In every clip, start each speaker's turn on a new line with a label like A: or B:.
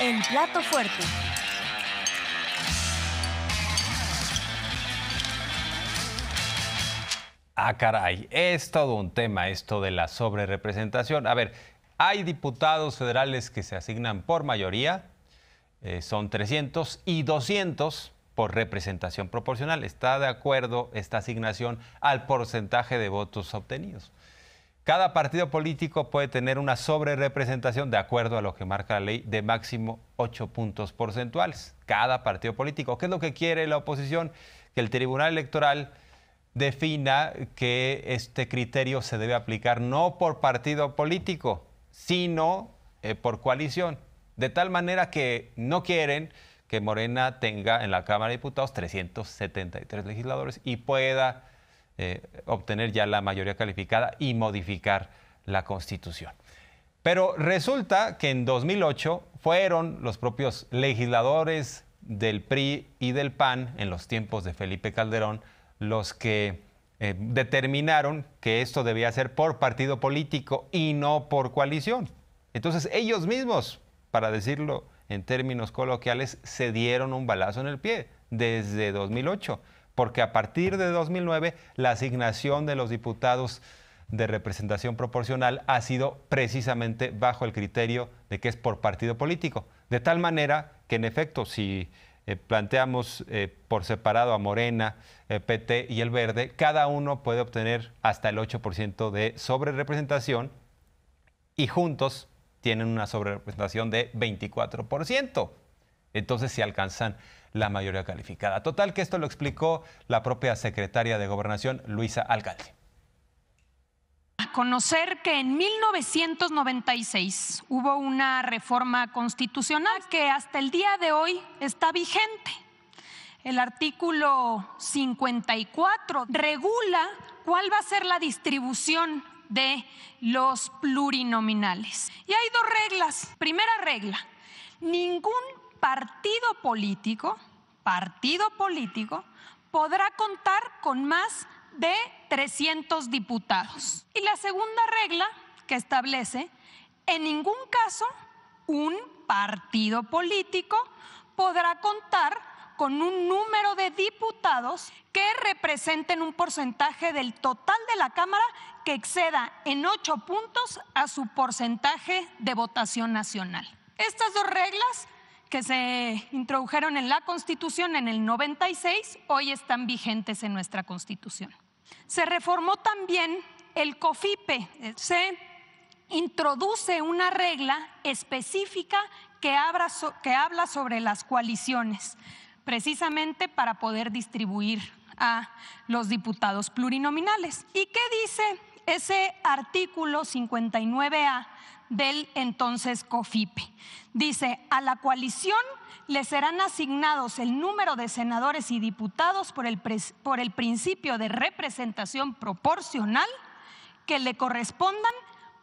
A: El plato fuerte. Ah, caray, es todo un tema esto de la sobrerepresentación. A ver, hay diputados federales que se asignan por mayoría, eh, son 300 y 200 por representación proporcional. ¿Está de acuerdo esta asignación al porcentaje de votos obtenidos? Cada partido político puede tener una sobrerepresentación, de acuerdo a lo que marca la ley, de máximo 8 puntos porcentuales. Cada partido político. ¿Qué es lo que quiere la oposición? Que el Tribunal Electoral defina que este criterio se debe aplicar no por partido político, sino eh, por coalición. De tal manera que no quieren que Morena tenga en la Cámara de Diputados 373 legisladores y pueda eh, obtener ya la mayoría calificada y modificar la constitución. Pero resulta que en 2008 fueron los propios legisladores del PRI y del PAN en los tiempos de Felipe Calderón los que eh, determinaron que esto debía ser por partido político y no por coalición. Entonces ellos mismos, para decirlo en términos coloquiales, se dieron un balazo en el pie desde 2008 porque a partir de 2009 la asignación de los diputados de representación proporcional ha sido precisamente bajo el criterio de que es por partido político. De tal manera que, en efecto, si eh, planteamos eh, por separado a Morena, eh, PT y el Verde, cada uno puede obtener hasta el 8% de sobrerepresentación y juntos tienen una sobrerepresentación de 24%. Entonces, si alcanzan la mayoría calificada. Total que esto lo explicó la propia secretaria de Gobernación, Luisa Alcalde.
B: A conocer que en 1996 hubo una reforma constitucional que hasta el día de hoy está vigente. El artículo 54 regula cuál va a ser la distribución de los plurinominales. Y hay dos reglas. Primera regla, ningún partido político, partido político, podrá contar con más de 300 diputados. Y la segunda regla que establece, en ningún caso un partido político podrá contar con un número de diputados que representen un porcentaje del total de la Cámara que exceda en ocho puntos a su porcentaje de votación nacional. Estas dos reglas que se introdujeron en la Constitución en el 96, hoy están vigentes en nuestra Constitución. Se reformó también el COFIPE, se introduce una regla específica que, que habla sobre las coaliciones, precisamente para poder distribuir a los diputados plurinominales. ¿Y qué dice ese artículo 59A del entonces COFIPE. Dice, a la coalición le serán asignados el número de senadores y diputados por el, por el principio de representación proporcional que le correspondan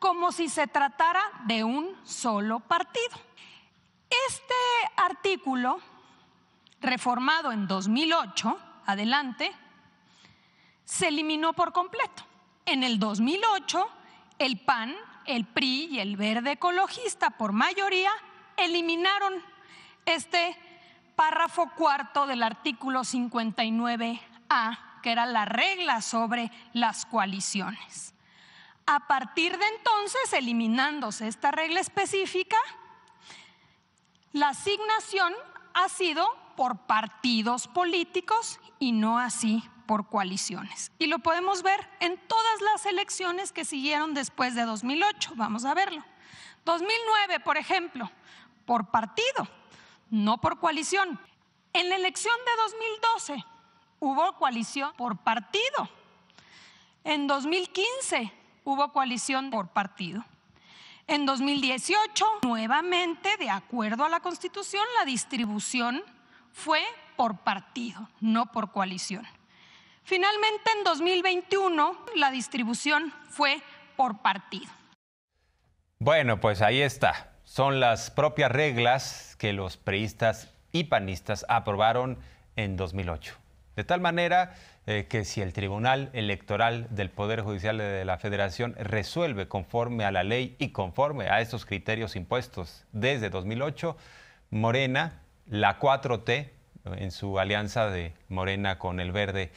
B: como si se tratara de un solo partido. Este artículo, reformado en 2008, adelante, se eliminó por completo. En el 2008, el PAN, el PRI y el Verde Ecologista, por mayoría, eliminaron este párrafo cuarto del artículo 59A, que era la regla sobre las coaliciones. A partir de entonces, eliminándose esta regla específica, la asignación ha sido por partidos políticos y no así por coaliciones. Y lo podemos ver en todas las elecciones que siguieron después de 2008. Vamos a verlo. 2009, por ejemplo, por partido, no por coalición. En la elección de 2012 hubo coalición por partido. En 2015 hubo coalición por partido. En 2018, nuevamente, de acuerdo a la Constitución, la distribución fue por partido, no por coalición. Finalmente, en 2021, la distribución fue por partido.
A: Bueno, pues ahí está. Son las propias reglas que los priistas y panistas aprobaron en 2008. De tal manera eh, que si el Tribunal Electoral del Poder Judicial de la Federación resuelve conforme a la ley y conforme a estos criterios impuestos desde 2008, Morena, la 4T, en su alianza de Morena con el Verde,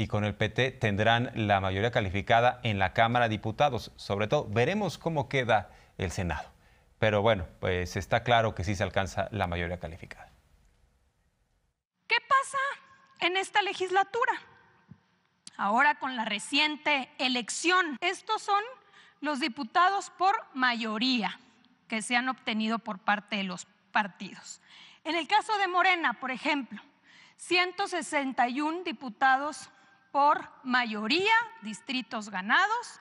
A: y con el PT tendrán la mayoría calificada en la Cámara de Diputados. Sobre todo, veremos cómo queda el Senado. Pero bueno, pues está claro que sí se alcanza la mayoría calificada.
B: ¿Qué pasa en esta legislatura? Ahora con la reciente elección, estos son los diputados por mayoría que se han obtenido por parte de los partidos. En el caso de Morena, por ejemplo, 161 diputados por mayoría, distritos ganados.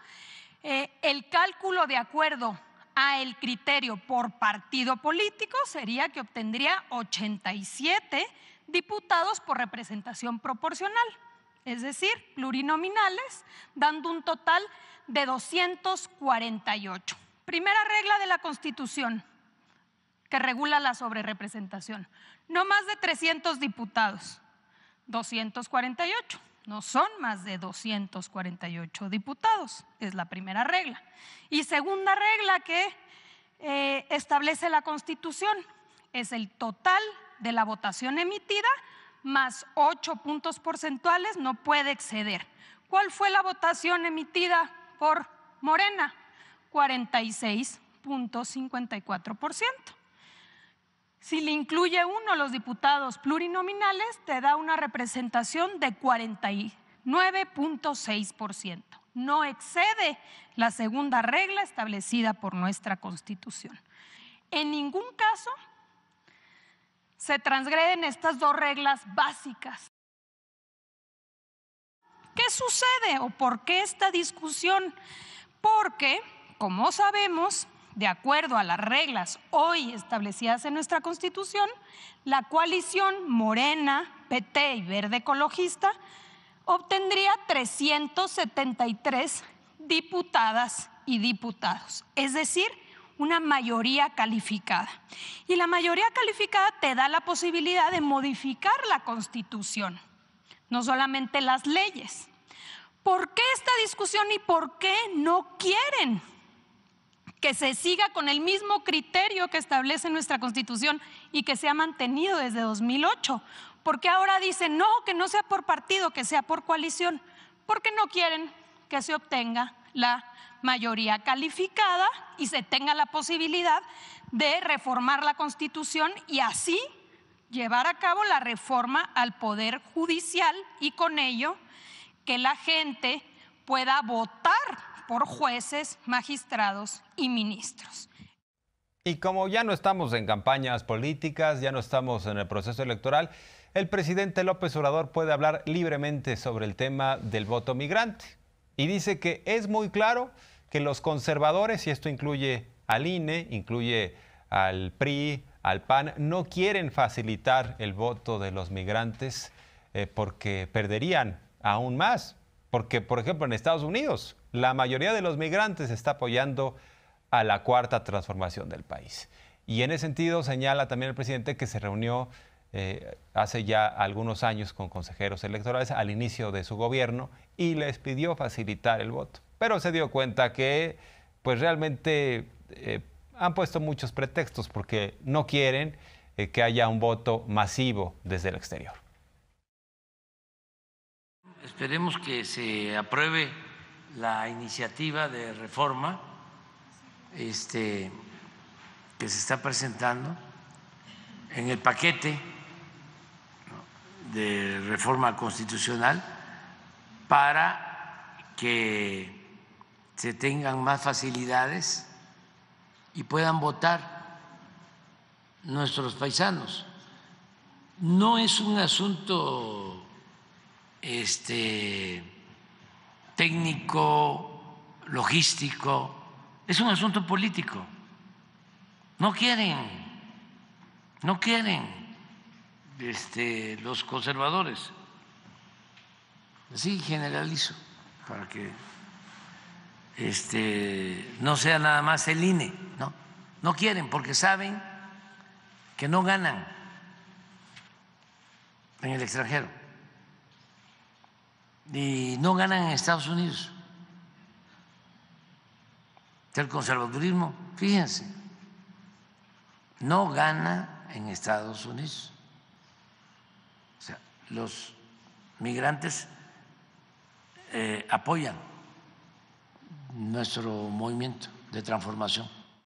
B: Eh, el cálculo de acuerdo a el criterio por partido político sería que obtendría 87 diputados por representación proporcional, es decir, plurinominales, dando un total de 248. Primera regla de la Constitución que regula la sobrerepresentación, no más de 300 diputados, 248 no son más de 248 diputados, es la primera regla. Y segunda regla que eh, establece la Constitución es el total de la votación emitida más ocho puntos porcentuales no puede exceder. ¿Cuál fue la votación emitida por Morena? 46.54%. Si le incluye uno los diputados plurinominales, te da una representación de 49.6%. No excede la segunda regla establecida por nuestra Constitución. En ningún caso se transgreden estas dos reglas básicas. ¿Qué sucede o por qué esta discusión? Porque, como sabemos, de acuerdo a las reglas hoy establecidas en nuestra Constitución, la coalición Morena, PT y Verde Ecologista obtendría 373 diputadas y diputados, es decir, una mayoría calificada. Y la mayoría calificada te da la posibilidad de modificar la Constitución, no solamente las leyes. ¿Por qué esta discusión y por qué no quieren que se siga con el mismo criterio que establece nuestra Constitución y que se ha mantenido desde 2008. Porque ahora dicen, no, que no sea por partido, que sea por coalición, porque no quieren que se obtenga la mayoría calificada y se tenga la posibilidad de reformar la Constitución y así llevar a cabo la reforma al Poder Judicial y con ello que la gente pueda votar por jueces, magistrados y ministros.
A: Y como ya no estamos en campañas políticas, ya no estamos en el proceso electoral, el presidente López Obrador puede hablar libremente sobre el tema del voto migrante. Y dice que es muy claro que los conservadores, y esto incluye al INE, incluye al PRI, al PAN, no quieren facilitar el voto de los migrantes eh, porque perderían aún más porque, por ejemplo, en Estados Unidos, la mayoría de los migrantes está apoyando a la cuarta transformación del país. Y en ese sentido señala también el presidente que se reunió eh, hace ya algunos años con consejeros electorales al inicio de su gobierno y les pidió facilitar el voto. Pero se dio cuenta que pues realmente eh, han puesto muchos pretextos porque no quieren eh, que haya un voto masivo desde el exterior.
C: Esperemos que se apruebe la iniciativa de reforma este, que se está presentando en el paquete de reforma constitucional para que se tengan más facilidades y puedan votar nuestros paisanos. No es un asunto este, técnico, logístico, es un asunto político. No quieren, no quieren este, los conservadores. Así generalizo, para que este, no sea nada más el INE, ¿no? No quieren porque saben que no ganan en el extranjero y no ganan en Estados Unidos. El conservadurismo, fíjense, no gana en Estados Unidos. O sea, los migrantes eh, apoyan nuestro movimiento de transformación.